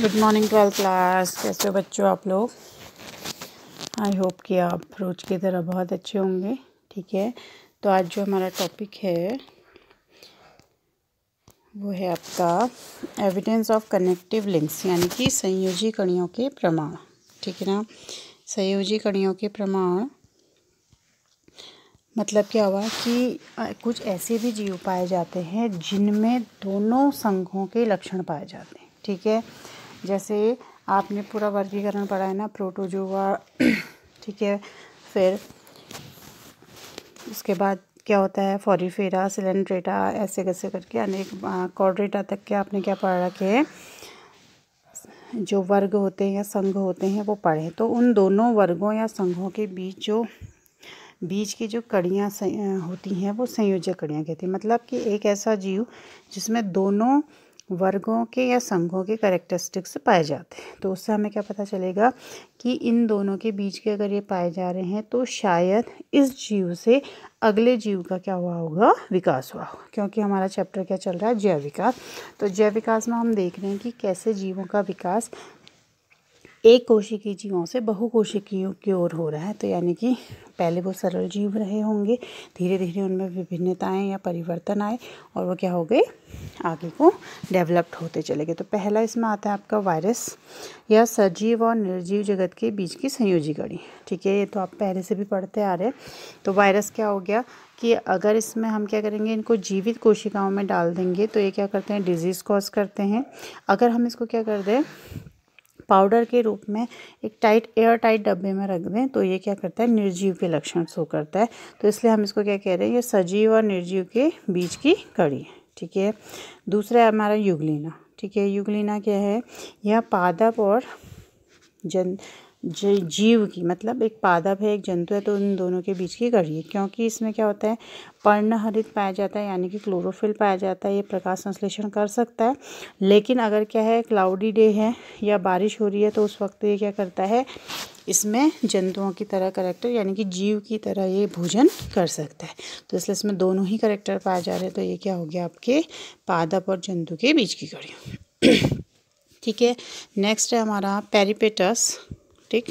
good morning twelfth class कैसे हो बच्चों आप लोग आई होप कि आप रोज की तरह बहुत अच्छे होंगे ठीक है तो आज जो हमारा टॉपिक है वो है आपका एविडेंस ऑफ कनेक्टिव लिंक्स यानी कि संयोजी कणियों के प्रमाण ठीक है ना संयोजी कणियों के प्रमाण मतलब क्या हुआ कि कुछ ऐसे भी जीव पाए जाते हैं जिनमें दोनों संघों के लक्षण पाए जाते हैं ठीक है जैसे आपने पूरा वर्गीकरण पढ़ा है ना प्रोटोजुआ ठीक है फिर उसके बाद क्या होता है फॉरीफेरा सिलेंड्रेटा ऐसे कैसे करके अनेक कॉर्डेटा तक के आपने क्या पढ़ रखे हैं जो वर्ग होते हैं या संघ होते हैं वो पढ़े तो उन दोनों वर्गों या संघों के बीच जो बीज की जो कड़ियाँ होती हैं वो संयोजक कड़ियाँ कहती हैं मतलब कि एक ऐसा जीव जिसमें दोनों वर्गों के या संघों के करेक्टरिस्टिक्स पाए जाते हैं तो उससे हमें क्या पता चलेगा कि इन दोनों के बीच के अगर ये पाए जा रहे हैं तो शायद इस जीव से अगले जीव का क्या हुआ होगा विकास हुआ होगा क्योंकि हमारा चैप्टर क्या चल रहा है जैव विकास तो जैव विकास में हम देख रहे हैं कि कैसे जीवों का विकास एक कोशिकी जीवों से बहु कोशिकीयों की ओर हो रहा है तो यानी कि पहले वो सरल जीव रहे होंगे धीरे धीरे उनमें विभिन्नताएं या परिवर्तन आए और वो क्या हो गए आगे को डेवलप्ड होते चले गए तो पहला इसमें आता है आपका वायरस या सजीव और निर्जीव जगत के बीच की संयोजी कड़ी ठीक है ये तो आप पहले से भी पढ़ते आ रहे हैं तो वायरस क्या हो गया कि अगर इसमें हम क्या करेंगे इनको जीवित कोशिकाओं में डाल देंगे तो ये क्या करते हैं डिजीज़ कॉज करते हैं अगर हम इसको क्या कर दें पाउडर के रूप में एक टाइट एयर टाइट डब्बे में रख दें तो ये क्या करता है निर्जीव के लक्षण शो करता है तो इसलिए हम इसको क्या कह रहे हैं ये सजीव और निर्जीव के बीच की कड़ी है ठीक है दूसरा है हमारा युगलिना ठीक है युगलिना क्या है यह पादप और जन जीव की मतलब एक पादप है एक जंतु है तो उन दोनों के बीच की घड़ी है क्योंकि इसमें क्या होता है पर्णहरित पाया जाता है यानी कि क्लोरोफिल पाया जाता है ये प्रकाश संश्लेषण कर सकता है लेकिन अगर क्या है क्लाउडी डे है या बारिश हो रही है तो उस वक्त ये क्या करता है इसमें जंतुओं की तरह करेक्टर यानी कि जीव की तरह ये भोजन कर सकता है तो इसलिए इसमें दोनों ही करेक्टर पाए जा रहे हैं तो ये क्या हो गया आपके पादप और जंतु के बीच की घड़ी ठीक है नेक्स्ट है हमारा पेरीपेटस ठीक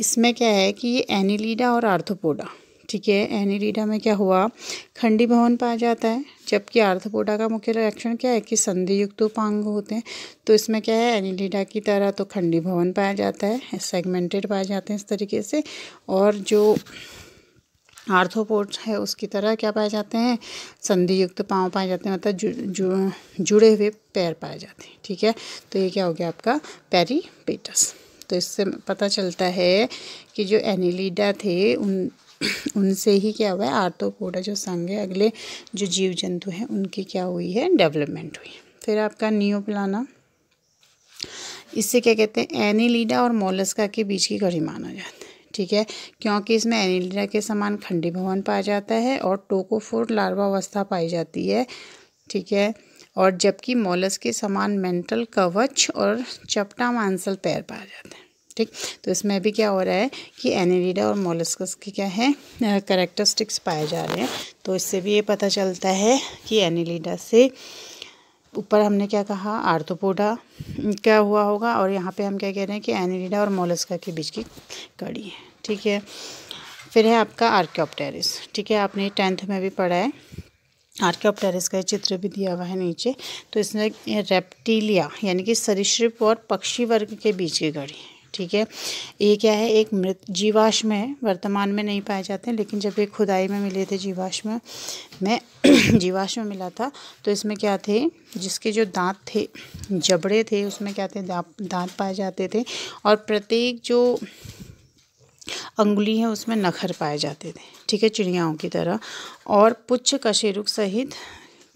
इसमें क्या है कि ये एनिलीडा और आर्थोपोडा ठीक है एनिलीडा में क्या हुआ खंडी भवन पाया जाता है जबकि आर्थोपोडा का मुख्य लक्षण क्या है कि संधियुक्त उपांग होते हैं तो इसमें क्या है एनिलीडा की तरह तो खंडी भवन पाया जाता है सेगमेंटेड पाए जाते हैं इस तरीके से और जो आर्थोपोड्स है उसकी तरह क्या पाए जाते हैं संधियुक्त पाँव पाए जाते हैं मतलब जु, जु, जुड़े हुए पैर पाए जाते हैं ठीक है तो ये क्या हो गया आपका पेरीपेटस तो इससे पता चलता है कि जो एनिलीडा थे उन उनसे ही क्या हुआ है आर्थोपोडा जो संग है अगले जो जीव जंतु हैं उनकी क्या हुई है डेवलपमेंट हुई फिर आपका नियो प्लाना इससे क्या कहते हैं एनिलीडा और मोलस्का के बीच की घड़ी माना जाता है ठीक है क्योंकि इसमें एनिलीडा के समान खंडी भवन पाया जाता है और टोकोफोर लार्वा अवस्था पाई जाती है ठीक है और जबकि मोलस के समान मेंटल कवच और चपटा मांसल पैर पाए जाते हैं ठीक तो इसमें भी क्या हो रहा है कि एनिडा और मोलस्कस के क्या है करेक्टरिस्टिक्स पाए जा रहे हैं तो इससे भी ये पता चलता है कि एनिलीडा से ऊपर हमने क्या कहा आर्थोपोडा क्या हुआ होगा और यहाँ पे हम क्या कह रहे हैं कि एनिडा और मोलस्का के बीच की कड़ी है ठीक है फिर है आपका आर्क्योप्टेरिस ठीक है आपने टेंथ में भी पढ़ा है टेरिस का चित्र भी दिया हुआ है नीचे तो इसमें रेप्टिलिया यानी कि सरीसृप और पक्षी वर्ग के बीच की गढ़ी है ठीक है ये क्या है एक मृत जीवाश्म है वर्तमान में नहीं पाए जाते हैं लेकिन जब ये खुदाई में मिले थे जीवाश्म में जीवाश्म मिला था तो इसमें क्या थे जिसके जो दांत थे जबड़े थे उसमें क्या थे दांत पाए जाते थे और प्रत्येक जो अंगुली है उसमें नखर पाए जाते थे ठीक है चिड़ियाओं की तरह और पुच्छ कशेरुक सहित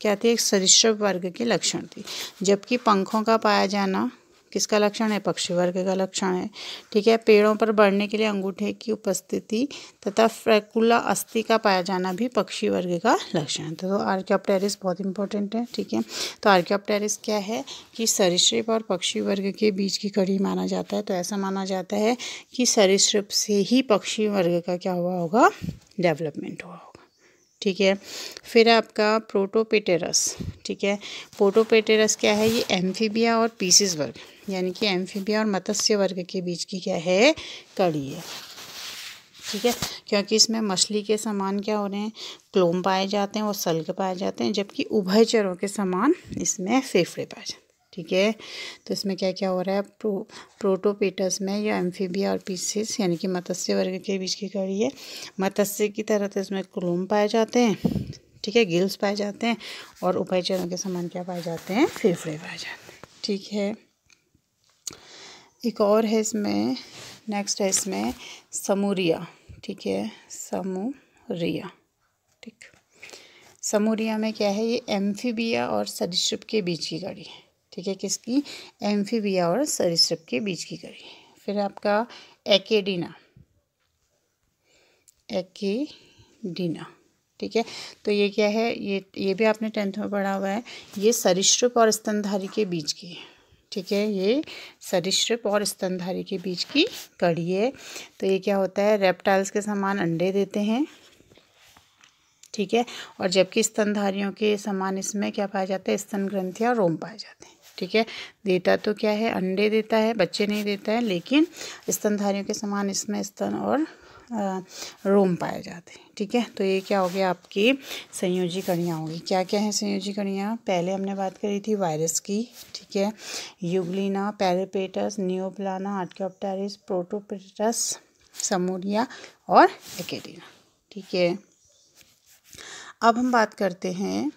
क्या थे एक सरिश्रव वर्ग के लक्षण थी जबकि पंखों का पाया जाना किसका लक्षण है पक्षी वर्ग का लक्षण है ठीक है पेड़ों पर बढ़ने के लिए अंगूठे की उपस्थिति तथा फ्रैकुला अस्थि का पाया जाना भी पक्षी वर्ग का लक्षण है तो आर्क्योप्टेरिस बहुत इंपॉर्टेंट है ठीक है तो आर्क्योप्टेरिस क्या है कि सरिश्रिप और पक्षी वर्ग के बीच की कड़ी माना जाता है तो ऐसा माना जाता है कि सरिश्रिप से ही पक्षी वर्ग का क्या हुआ होगा डेवलपमेंट हुआ होगा ठीक है फिर आपका प्रोटोपेटेरस ठीक है प्रोटोपेटेरस क्या है ये एम्फीबिया और पीसिस वर्ग यानी कि एम्फीबिया और मत्स्य वर्ग के बीच की क्या है कड़ी है ठीक है क्योंकि इसमें मछली के समान क्या हो रहे हैं क्लोम पाए जाते हैं और सल्ग पाए जाते हैं जबकि उभयचरों के समान इसमें फेफड़े पाए जाते हैं ठीक है तो इसमें क्या क्या हो रहा है प्रो प्रोटोपेटस में या एम्फीबिया और पीसिस यानी कि मत्स्य वर्ग के बीच की कड़ी है मत्स्य की तरह तो इसमें कुलूम पाए जाते हैं ठीक है गिल्स पाए जाते हैं और उपायचरों के समान क्या पाए जाते हैं फेफड़े पाए जाते हैं ठीक है एक और है इसमें नेक्स्ट है इसमें समूरिया ठीक है समूरिया ठीक समूरिया में क्या है ये एम्फीबिया और सरिश्रुप के बीच की गाड़ी है ठीक है किसकी एम्फीबिया और सरिसप के बीच की कड़ी फिर आपका एकेडिना एकेडिना ठीक है तो ये क्या है ये ये भी आपने टेंथ में पढ़ा हुआ है ये सरिश्रुप और स्तनधारी के बीच की ठीक है ये सरिश्रुप और स्तनधारी के बीच की कड़ी है तो ये क्या होता है रेप्टाइल्स के समान अंडे देते हैं ठीक है और जबकि स्तनधारियों के समान इसमें क्या पाया जाता है स्तन ग्रंथिया रोम पाए जाते हैं ठीक है देता तो क्या है अंडे देता है बच्चे नहीं देता है लेकिन स्तनधारियों के समान इसमें स्तन और रोम पाए जाते हैं ठीक है तो ये क्या हो गया आपकी संयोजी कड़ियाँ होगी क्या क्या है संयोजी कड़ियाँ पहले हमने बात करी थी वायरस की ठीक है युगलिना पैरेपेटस न्योप्लाना आर्क्योप्टारिस प्रोटोपेटस समोरिया और एकेडिना ठीक है अब हम बात करते हैं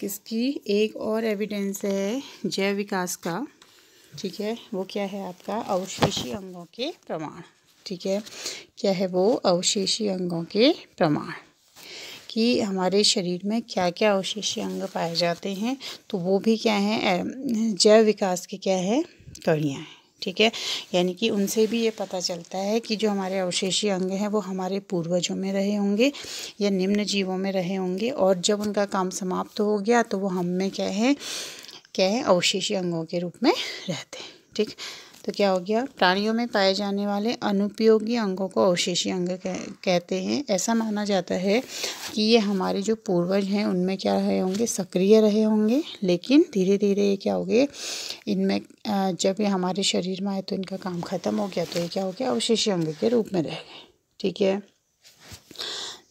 किसकी एक और एविडेंस है जैव विकास का ठीक है वो क्या है आपका अवशेषी अंगों के प्रमाण ठीक है क्या है वो अवशेषी अंगों के प्रमाण कि हमारे शरीर में क्या क्या अवशेषी अंग पाए जाते हैं तो वो भी क्या है जैव विकास के क्या है कड़ियाँ हैं ठीक है यानी कि उनसे भी ये पता चलता है कि जो हमारे अवशेषी अंग हैं वो हमारे पूर्वजों में रहे होंगे या निम्न जीवों में रहे होंगे और जब उनका काम समाप्त हो गया तो वो हम में क्या है क्या है अवशेषी अंगों के रूप में रहते हैं ठीक तो क्या हो गया प्राणियों में पाए जाने वाले अनुपयोगी अंगों को अवशेषी अंग कह, कहते हैं ऐसा माना जाता है कि ये हमारे जो पूर्वज हैं उनमें क्या रहे होंगे सक्रिय रहे होंगे लेकिन धीरे धीरे ये क्या हो गए इनमें जब ये हमारे शरीर में आए तो इनका काम ख़त्म हो गया तो ये क्या हो गया अवशेषी अंग के रूप में रह गए ठीक है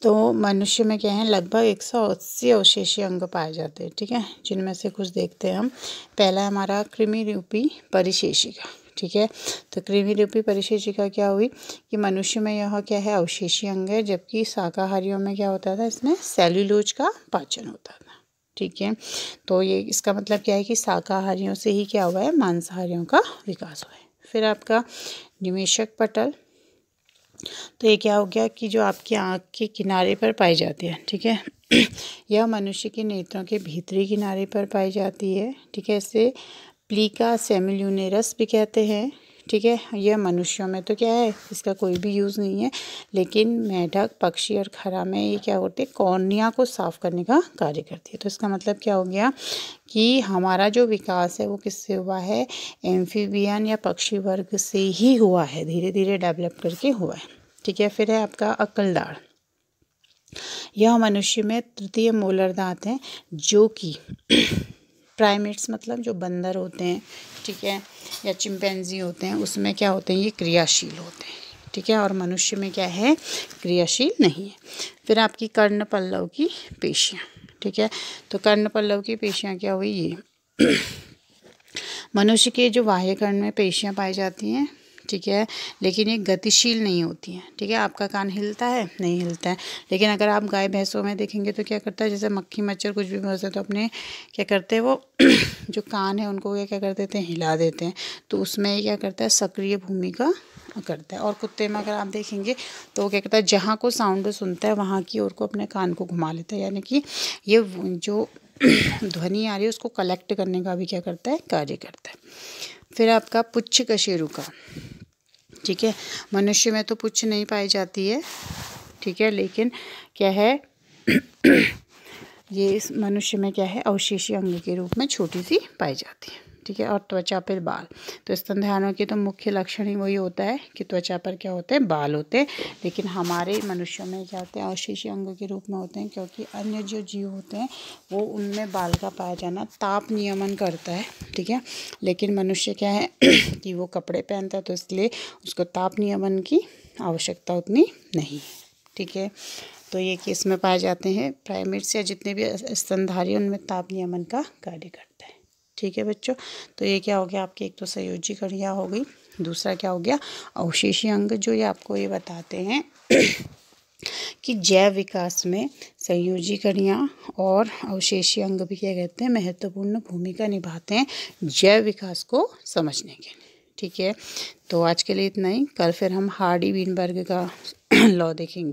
तो मनुष्य में क्या है लगभग एक सौ अस्सी अवशेषी अंग पाए जाते हैं ठीक है जिनमें से कुछ देखते हैं हम पहला है हमारा कृमि रूपी परिशेषिका ठीक है तो कृमि रूपी परिशेषिका क्या हुई कि मनुष्य में यह क्या है अवशेषी अंग है जबकि शाकाहारियों में क्या होता था इसमें सेल्यूलोज का पाचन होता था ठीक है तो ये इसका मतलब क्या है कि शाकाहारियों से ही क्या हुआ है मांसाहारियों का विकास हुआ है फिर आपका निमेशक पटल तो ये क्या हो गया कि जो आपकी आँख के किनारे पर पाई जाती है ठीक है यह मनुष्य के नेत्रों के भीतरी किनारे पर पाई जाती है ठीक है इससे प्लीका सेमिल्यूनेरस भी कहते हैं ठीक है यह मनुष्यों में तो क्या है इसका कोई भी यूज़ नहीं है लेकिन मेढक पक्षी और खरा में ये क्या होते हैं कॉर्निया को साफ़ करने का कार्य करती है तो इसका मतलब क्या हो गया कि हमारा जो विकास है वो किससे हुआ है एम्फीबियन या पक्षी वर्ग से ही हुआ है धीरे धीरे डेवलप करके हुआ है ठीक है फिर है आपका अक्लदाड़ यह मनुष्य में तृतीय मोलर दांत हैं जो कि प्राइमेट्स मतलब जो बंदर होते हैं ठीक है या चिंपैंजी होते हैं उसमें क्या होते हैं ये क्रियाशील होते हैं ठीक है और मनुष्य में क्या है क्रियाशील नहीं है फिर आपकी कर्ण पल्लव की पेशियाँ ठीक है तो कर्ण पल्लव की पेशियाँ क्या हुई ये मनुष्य के जो बाह्य कर्ण में पेशियाँ पाई जाती हैं ठीक है लेकिन ये गतिशील नहीं होती है ठीक है आपका कान हिलता है नहीं हिलता है लेकिन अगर आप गाय भैंसों में देखेंगे तो क्या करता है जैसे मक्खी मच्छर कुछ भी होता तो अपने क्या करते हैं वो जो कान है उनको क्या क्या कर देते हैं हिला देते हैं तो उसमें क्या करता है सक्रिय भूमिका करता है और कुत्ते में अगर आप देखेंगे तो क्या करता है जहाँ को साउंड सुनता है वहाँ की ओर को अपने कान को घुमा लेता है यानी कि ये जो ध्वनि आ रही है उसको कलेक्ट करने का भी क्या करता है कार्य करता है फिर आपका पुच्छ कशेरु का ठीक है मनुष्य में तो पूछ नहीं पाई जाती है ठीक है लेकिन क्या है ये इस मनुष्य में क्या है अवशेषी अंग के रूप में छोटी सी पाई जाती है ठीक है और त्वचा पर बाल तो स्तनधारियों के तो मुख्य लक्षण ही वही होता है कि त्वचा पर क्या होते हैं बाल होते हैं लेकिन हमारे मनुष्यों में क्या होते हैं अवशेषी अंग के रूप में होते हैं क्योंकि अन्य जो जीव होते हैं वो उनमें बाल का पाया जाना ताप नियमन करता है ठीक है लेकिन मनुष्य क्या है कि वो कपड़े पहनता है तो इसलिए उसको ताप नियमन की आवश्यकता उतनी नहीं ठीक है तो ये केस में पाए जाते हैं प्राइमेट्स या जितने भी स्तनधारी उनमें ताप नियमन का कार्य करते ठीक है बच्चों तो ये क्या हो गया आपकी एक तो संयोजी कड़ियाँ हो गई दूसरा क्या हो गया अवशेषी अंग जो ये आपको ये बताते हैं कि जैव विकास में संयोजी कड़ियाँ और अवशेषी अंग भी क्या कहते हैं महत्वपूर्ण भूमिका निभाते हैं जैव विकास को समझने के लिए ठीक है तो आज के लिए इतना ही कल फिर हम हार्डी बीनबर्ग का लॉ देखेंगे